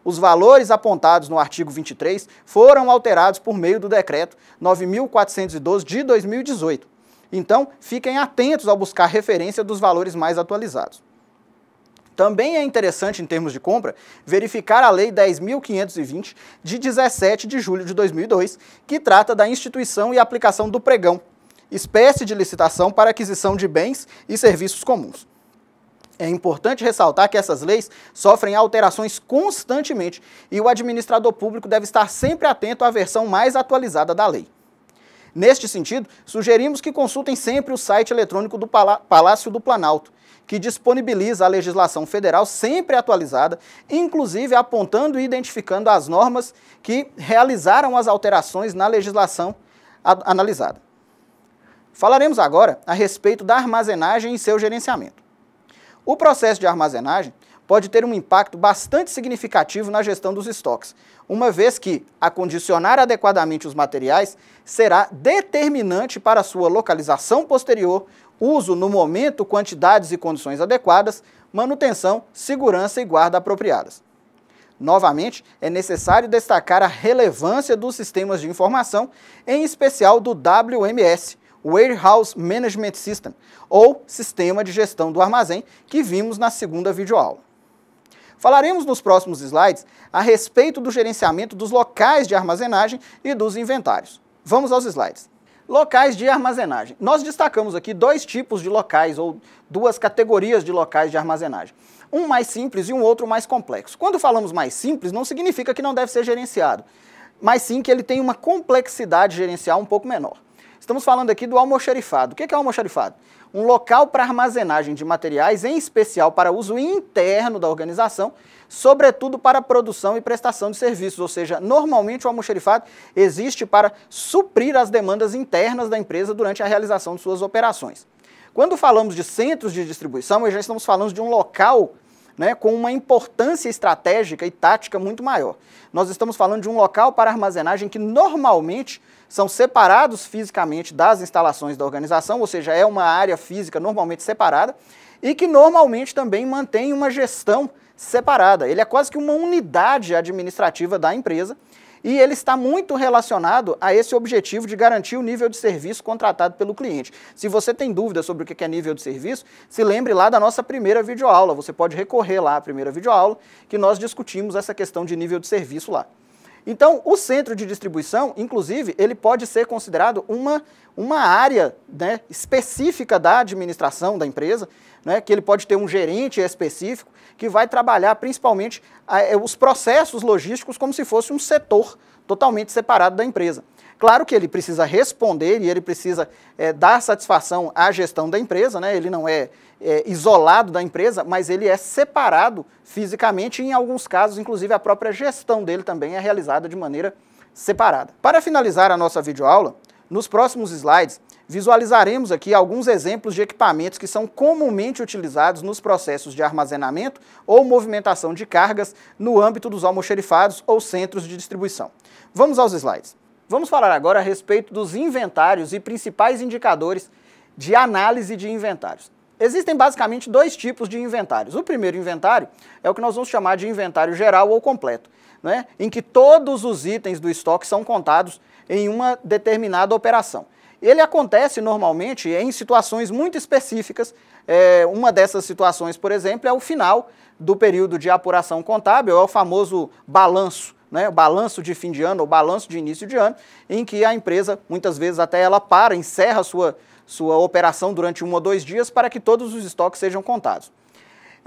Os valores apontados no artigo 23 foram alterados por meio do decreto 9412 de 2018. Então, fiquem atentos ao buscar referência dos valores mais atualizados. Também é interessante, em termos de compra, verificar a Lei 10.520, de 17 de julho de 2002, que trata da instituição e aplicação do pregão, espécie de licitação para aquisição de bens e serviços comuns. É importante ressaltar que essas leis sofrem alterações constantemente e o administrador público deve estar sempre atento à versão mais atualizada da lei. Neste sentido, sugerimos que consultem sempre o site eletrônico do Palácio do Planalto, que disponibiliza a legislação federal sempre atualizada, inclusive apontando e identificando as normas que realizaram as alterações na legislação analisada. Falaremos agora a respeito da armazenagem e seu gerenciamento. O processo de armazenagem pode ter um impacto bastante significativo na gestão dos estoques, uma vez que acondicionar adequadamente os materiais será determinante para sua localização posterior, uso no momento, quantidades e condições adequadas, manutenção, segurança e guarda apropriadas. Novamente, é necessário destacar a relevância dos sistemas de informação, em especial do WMS, Warehouse Management System, ou Sistema de Gestão do Armazém, que vimos na segunda videoaula. Falaremos nos próximos slides a respeito do gerenciamento dos locais de armazenagem e dos inventários. Vamos aos slides. Locais de armazenagem. Nós destacamos aqui dois tipos de locais, ou duas categorias de locais de armazenagem. Um mais simples e um outro mais complexo. Quando falamos mais simples, não significa que não deve ser gerenciado, mas sim que ele tem uma complexidade gerencial um pouco menor. Estamos falando aqui do almoxarifado. O é que é o almoxarifado? Um local para armazenagem de materiais, em especial para uso interno da organização, sobretudo para produção e prestação de serviços, ou seja, normalmente o almoxarifado existe para suprir as demandas internas da empresa durante a realização de suas operações. Quando falamos de centros de distribuição, nós já estamos falando de um local né, com uma importância estratégica e tática muito maior. Nós estamos falando de um local para armazenagem que normalmente são separados fisicamente das instalações da organização, ou seja, é uma área física normalmente separada e que normalmente também mantém uma gestão separada. Ele é quase que uma unidade administrativa da empresa e ele está muito relacionado a esse objetivo de garantir o nível de serviço contratado pelo cliente. Se você tem dúvida sobre o que é nível de serviço, se lembre lá da nossa primeira videoaula, você pode recorrer lá à primeira videoaula, que nós discutimos essa questão de nível de serviço lá. Então, o centro de distribuição, inclusive, ele pode ser considerado uma, uma área né, específica da administração da empresa, né, que ele pode ter um gerente específico que vai trabalhar principalmente é, os processos logísticos como se fosse um setor totalmente separado da empresa. Claro que ele precisa responder e ele precisa é, dar satisfação à gestão da empresa, né? ele não é, é, isolado da empresa, mas ele é separado fisicamente e, em alguns casos, inclusive, a própria gestão dele também é realizada de maneira separada. Para finalizar a nossa videoaula, nos próximos slides visualizaremos aqui alguns exemplos de equipamentos que são comumente utilizados nos processos de armazenamento ou movimentação de cargas no âmbito dos almoxerifados ou centros de distribuição. Vamos aos slides. Vamos falar agora a respeito dos inventários e principais indicadores de análise de inventários. Existem basicamente dois tipos de inventários. O primeiro inventário é o que nós vamos chamar de inventário geral ou completo, né? em que todos os itens do estoque são contados em uma determinada operação. Ele acontece normalmente em situações muito específicas. É, uma dessas situações, por exemplo, é o final do período de apuração contábil, é o famoso balanço. Né, o balanço de fim de ano, o balanço de início de ano, em que a empresa, muitas vezes até ela para, encerra sua, sua operação durante um ou dois dias para que todos os estoques sejam contados.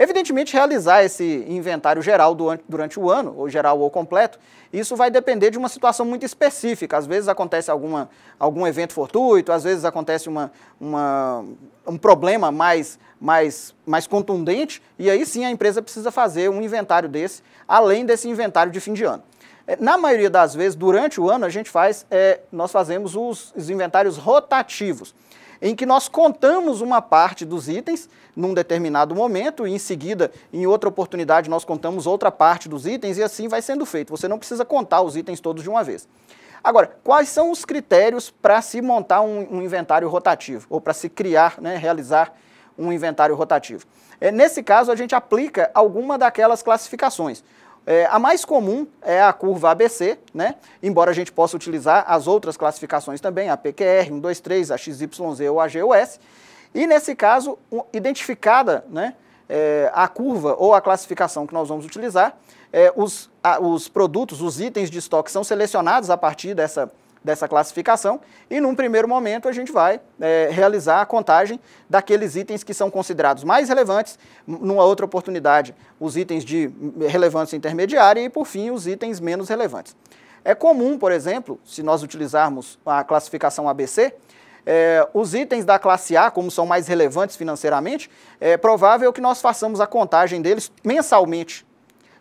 Evidentemente, realizar esse inventário geral durante o ano, ou geral ou completo, isso vai depender de uma situação muito específica. Às vezes acontece alguma, algum evento fortuito, às vezes acontece uma, uma, um problema mais, mais, mais contundente, e aí sim a empresa precisa fazer um inventário desse, além desse inventário de fim de ano. É, na maioria das vezes, durante o ano, a gente faz, é, nós fazemos os, os inventários rotativos em que nós contamos uma parte dos itens num determinado momento e em seguida, em outra oportunidade, nós contamos outra parte dos itens e assim vai sendo feito. Você não precisa contar os itens todos de uma vez. Agora, quais são os critérios para se montar um, um, inventário rotativo ou para se criar, né, realizar um inventário rotativo? É, nesse caso, a gente aplica alguma daquelas classificações. É, a mais comum é a curva ABC, né? embora a gente possa utilizar as outras classificações também, a PQR, 1, 2, 3, a XYZ ou a GUS. E nesse caso, um, identificada né, é, a curva ou a classificação que nós vamos utilizar, é, os, a, os produtos, os itens de estoque são selecionados a partir dessa dessa classificação e num primeiro momento a gente vai é, realizar a contagem daqueles itens que são considerados mais relevantes, numa outra oportunidade os itens de relevância intermediária e por fim os itens menos relevantes. É comum, por exemplo, se nós utilizarmos a classificação ABC, é, os itens da classe A, como são mais relevantes financeiramente, é provável que nós façamos a contagem deles mensalmente,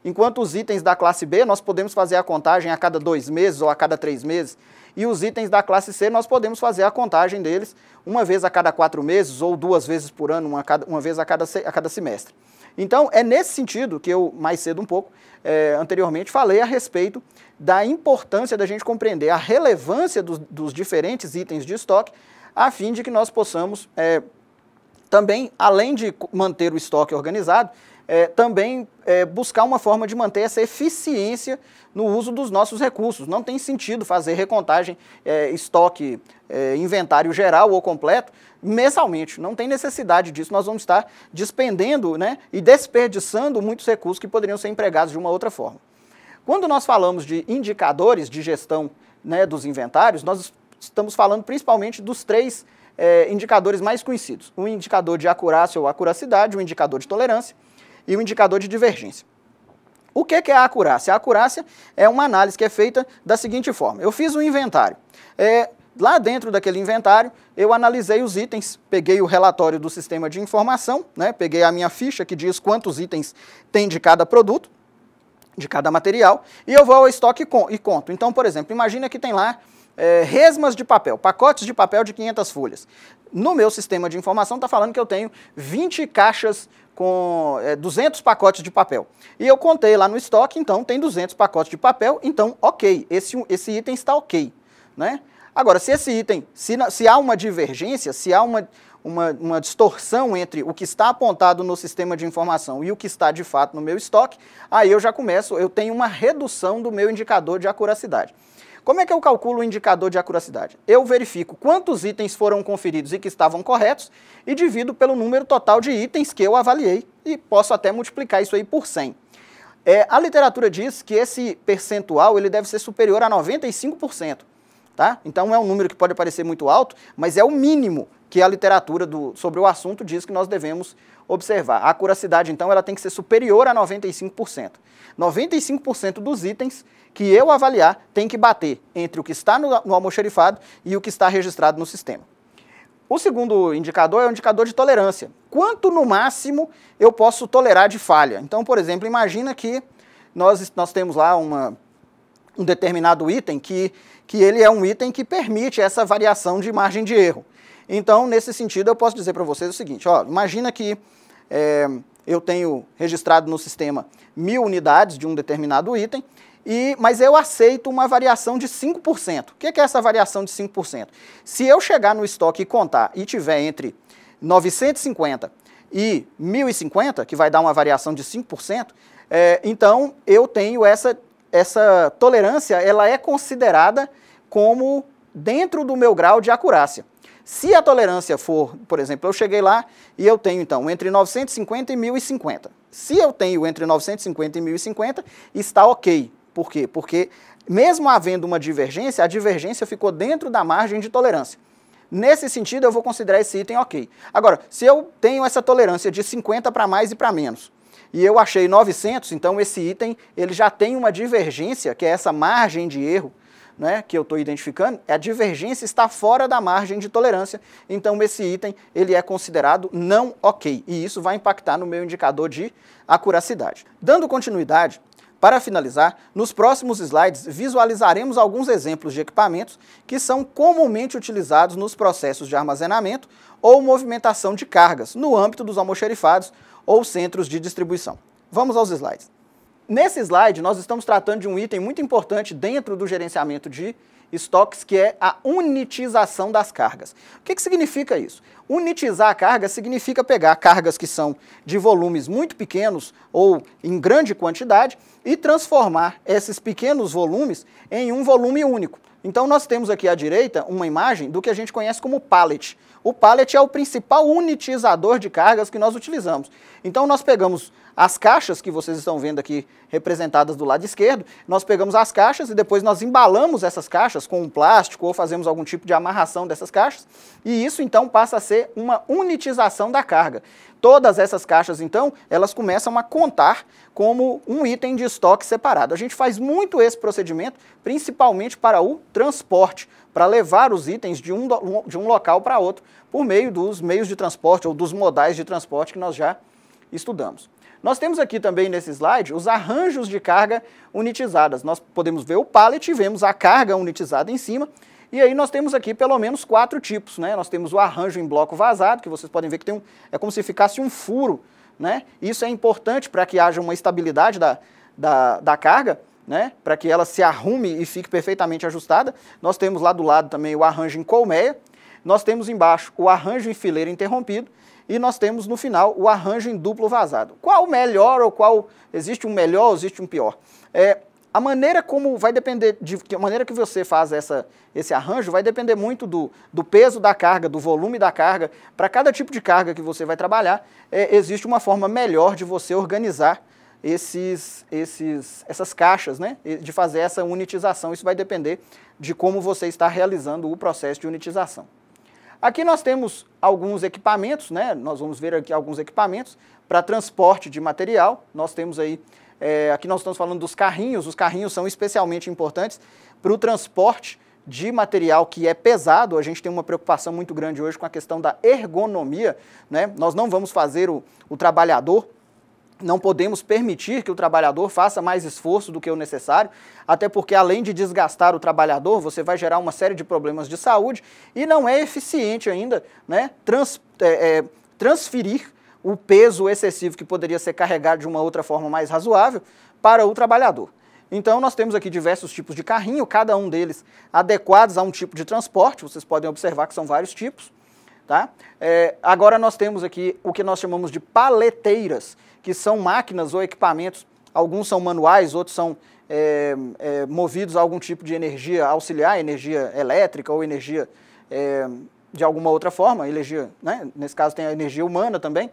enquanto os itens da classe B nós podemos fazer a contagem a cada dois meses ou a cada três meses. E os itens da classe C nós podemos fazer a contagem deles uma vez a cada quatro meses ou duas vezes por ano, uma, cada, uma vez a cada, a cada semestre. Então, é nesse sentido que eu, mais cedo um pouco, é, anteriormente, falei a respeito da importância da gente compreender a relevância dos, dos diferentes itens de estoque, a fim de que nós possamos é, também, além de manter o estoque organizado, é, também é, buscar uma forma de manter essa eficiência no uso dos nossos recursos. Não tem sentido fazer recontagem, é, estoque, é, inventário geral ou completo mensalmente. Não tem necessidade disso. Nós vamos estar despendendo né, e desperdiçando muitos recursos que poderiam ser empregados de uma outra forma. Quando nós falamos de indicadores de gestão né, dos inventários, nós estamos falando principalmente dos três é, indicadores mais conhecidos: um indicador de acurácia ou acuracidade, um indicador de tolerância e o indicador de divergência. O que é a acurácia? A acurácia é uma análise que é feita da seguinte forma. Eu fiz um inventário. É, lá dentro daquele inventário, eu analisei os itens, peguei o relatório do sistema de informação, né, peguei a minha ficha que diz quantos itens tem de cada produto, de cada material, e eu vou ao estoque e conto. Então, por exemplo, imagina que tem lá é, resmas de papel, pacotes de papel de 500 folhas. No meu sistema de informação está falando que eu tenho 20 caixas com é, 200 pacotes de papel. E eu contei lá no estoque, então tem 200 pacotes de papel, então ok, esse, esse item está ok. Né? Agora, se esse item, se, se há uma divergência, se há uma, uma, uma, distorção entre o que está apontado no sistema de informação e o que está de fato no meu estoque, aí eu já começo, eu tenho uma redução do meu indicador de acuracidade. Como é que eu calculo o indicador de acuracidade? Eu verifico quantos itens foram conferidos e que estavam corretos e divido pelo número total de itens que eu avaliei e posso até multiplicar isso aí por 100. É, a literatura diz que esse percentual ele deve ser superior a 95%. Tá? Então é um número que pode parecer muito alto, mas é o mínimo que a literatura do, sobre o assunto diz que nós devemos observar. A acuracidade, então, ela tem que ser superior a 95%. 95% dos itens que eu avaliar tem que bater entre o que está no, no almoxerifado e o que está registrado no sistema. O segundo indicador é o indicador de tolerância. Quanto no máximo eu posso tolerar de falha? Então, por exemplo, imagina que nós, nós temos lá uma, um determinado item que, que ele é um item que permite essa variação de margem de erro. Então, nesse sentido, eu posso dizer para vocês o seguinte, ó, imagina que é, eu tenho registrado no sistema mil unidades de um determinado item e, mas eu aceito uma variação de 5%. O é que é essa variação de 5%? Se eu chegar no estoque e contar e tiver entre 950 e 1050, que vai dar uma variação de 5%, é, então eu tenho essa, essa tolerância, ela é considerada como dentro do meu grau de acurácia. Se a tolerância for, por exemplo, eu cheguei lá e eu tenho então entre 950 e 1050. Se eu tenho entre 950 e 1050, está ok. Por quê? Porque, mesmo havendo uma divergência, a divergência ficou dentro da margem de tolerância. Nesse sentido, eu vou considerar esse item ok. Agora, se eu tenho essa tolerância de 50 para mais e para menos, e eu achei 900, então esse item ele já tem uma divergência, que é essa margem de erro, né, que eu estou identificando, a divergência está fora da margem de tolerância, então esse item ele é considerado não ok, e isso vai impactar no meu indicador de acuracidade. Dando continuidade, para finalizar, nos próximos slides visualizaremos alguns exemplos de equipamentos que são comumente utilizados nos processos de armazenamento ou movimentação de cargas no âmbito dos almoxerifados ou centros de distribuição. Vamos aos slides. Nesse slide, nós estamos tratando de um item muito importante dentro do gerenciamento de estoques, que é a unitização das cargas. O que, que significa isso? Unitizar a carga significa pegar cargas que são de volumes muito pequenos ou em grande quantidade e transformar esses pequenos volumes em um volume único. Então nós temos aqui à direita uma imagem do que a gente conhece como pallet. O pallet é o principal unitizador de cargas que nós utilizamos. Então nós pegamos as caixas que vocês estão vendo aqui representadas do lado esquerdo, nós pegamos as caixas e depois nós embalamos essas caixas com um plástico ou fazemos algum tipo de amarração dessas caixas, e isso então passa a ser uma unitização da carga. Todas essas caixas então, elas começam a contar como um item de estoque separado. A gente faz muito esse procedimento, principalmente para o transporte, para levar os itens de um, de um local para outro por meio dos meios de transporte ou dos modais de transporte que nós já estudamos. Nós temos aqui também nesse slide os arranjos de carga unitizadas. Nós podemos ver o pallet e vemos a carga unitizada em cima. E aí nós temos aqui pelo menos quatro tipos, né? Nós temos o arranjo em bloco vazado, que vocês podem ver que tem um, é como se ficasse um furo né? Isso é importante para que haja uma estabilidade da, da, da carga, né? para que ela se arrume e fique perfeitamente ajustada. Nós temos lá do lado também o arranjo em colmeia, nós temos embaixo o arranjo em fileira interrompido e nós temos no final o arranjo em duplo vazado. Qual o melhor ou qual existe um melhor, existe um pior? É, a maneira como vai depender, de que a maneira que você faz essa, esse arranjo vai depender muito do, do peso da carga, do volume da carga. Para cada tipo de carga que você vai trabalhar, é, existe uma forma melhor de você organizar esses, esses, essas caixas, né? de fazer essa unitização. Isso vai depender de como você está realizando o processo de unitização. Aqui nós temos alguns equipamentos, né? nós vamos ver aqui alguns equipamentos para transporte de material. Nós temos aí é, aqui nós estamos falando dos carrinhos, os carrinhos são especialmente importantes para o transporte de material que é pesado, a gente tem uma preocupação muito grande hoje com a questão da ergonomia, né? nós não vamos fazer o, o trabalhador não podemos permitir que o trabalhador faça mais esforço do que o necessário, até porque além de desgastar o trabalhador, você vai gerar uma série de problemas de saúde e não é eficiente ainda né, trans, é, é, transferir o peso excessivo que poderia ser carregado de uma outra forma mais razoável para o trabalhador. Então, nós temos aqui diversos tipos de carrinho, cada um deles adequados a um tipo de transporte, vocês podem observar que são vários tipos. Tá? É, agora, nós temos aqui o que nós chamamos de paleteiras, que são máquinas ou equipamentos, alguns são manuais, outros são é, é, movidos a algum tipo de energia auxiliar, energia elétrica ou energia é, de alguma outra forma, energia, né? nesse caso tem a energia humana também.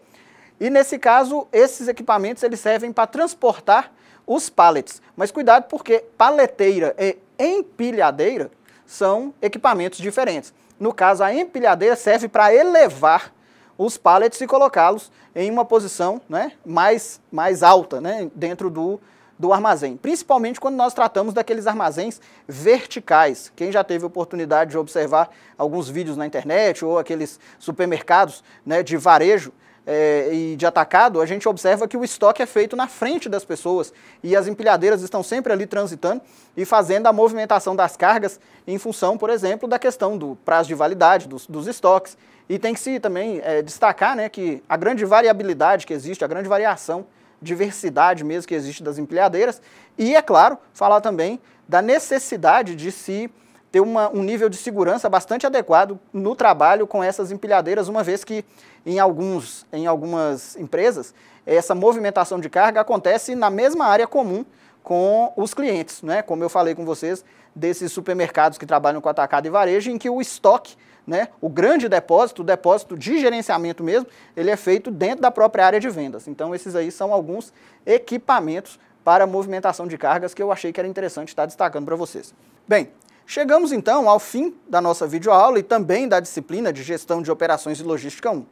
E nesse caso, esses equipamentos eles servem para transportar os pallets. Mas cuidado porque paleteira e empilhadeira são equipamentos diferentes. No caso, a empilhadeira serve para elevar os pallets e colocá-los em uma posição né, mais, mais alta né, dentro do, do armazém. Principalmente quando nós tratamos daqueles armazéns verticais. Quem já teve oportunidade de observar alguns vídeos na internet ou aqueles supermercados né, de varejo é, e de atacado, a gente observa que o estoque é feito na frente das pessoas e as empilhadeiras estão sempre ali transitando e fazendo a movimentação das cargas em função, por exemplo, da questão do prazo de validade dos, dos estoques. E tem que se também é, destacar né, que a grande variabilidade que existe, a grande variação, diversidade mesmo que existe das empilhadeiras, e, é claro, falar também da necessidade de se ter uma, um nível de segurança bastante adequado no trabalho com essas empilhadeiras, uma vez que em, alguns, em algumas empresas essa movimentação de carga acontece na mesma área comum com os clientes, né? como eu falei com vocês, desses supermercados que trabalham com atacado e varejo, em que o estoque, né, o grande depósito, o depósito de gerenciamento mesmo, ele é feito dentro da própria área de vendas. Então esses aí são alguns equipamentos para movimentação de cargas que eu achei que era interessante estar destacando para vocês. Bem, Chegamos então ao fim da nossa videoaula e também da disciplina de Gestão de Operações e Logística 1.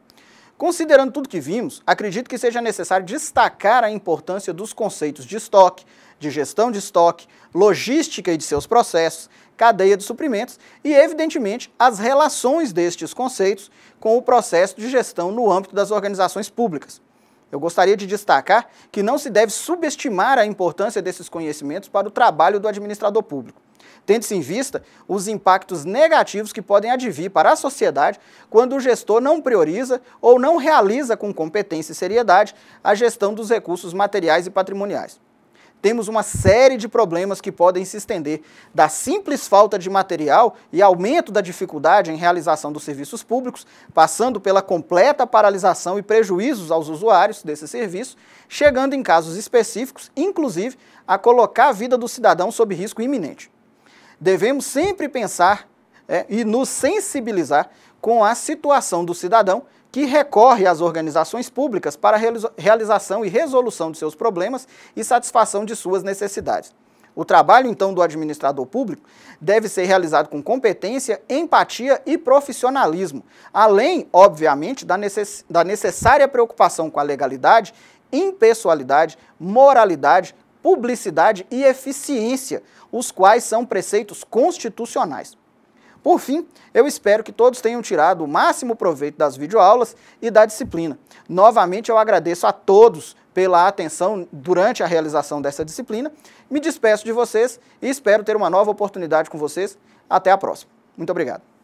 Considerando tudo que vimos, acredito que seja necessário destacar a importância dos conceitos de estoque, de gestão de estoque, logística e de seus processos, cadeia de suprimentos e, evidentemente, as relações destes conceitos com o processo de gestão no âmbito das organizações públicas. Eu gostaria de destacar que não se deve subestimar a importância desses conhecimentos para o trabalho do administrador público. Tendo-se em vista os impactos negativos que podem advir para a sociedade quando o gestor não prioriza ou não realiza com competência e seriedade a gestão dos recursos materiais e patrimoniais temos uma série de problemas que podem se estender da simples falta de material e aumento da dificuldade em realização dos serviços públicos, passando pela completa paralisação e prejuízos aos usuários desse serviço, chegando em casos específicos, inclusive, a colocar a vida do cidadão sob risco iminente devemos sempre pensar é, e nos sensibilizar com a situação do cidadão que recorre às organizações públicas para realização e resolução de seus problemas e satisfação de suas necessidades. O trabalho, então, do administrador público deve ser realizado com competência, empatia e profissionalismo, além, obviamente, da, necess da necessária preocupação com a legalidade, impessoalidade, moralidade, publicidade e eficiência, os quais são preceitos constitucionais. Por fim, eu espero que todos tenham tirado o máximo proveito das videoaulas e da disciplina. Novamente, eu agradeço a todos pela atenção durante a realização dessa disciplina. Me despeço de vocês e espero ter uma nova oportunidade com vocês. Até a próxima. Muito obrigado.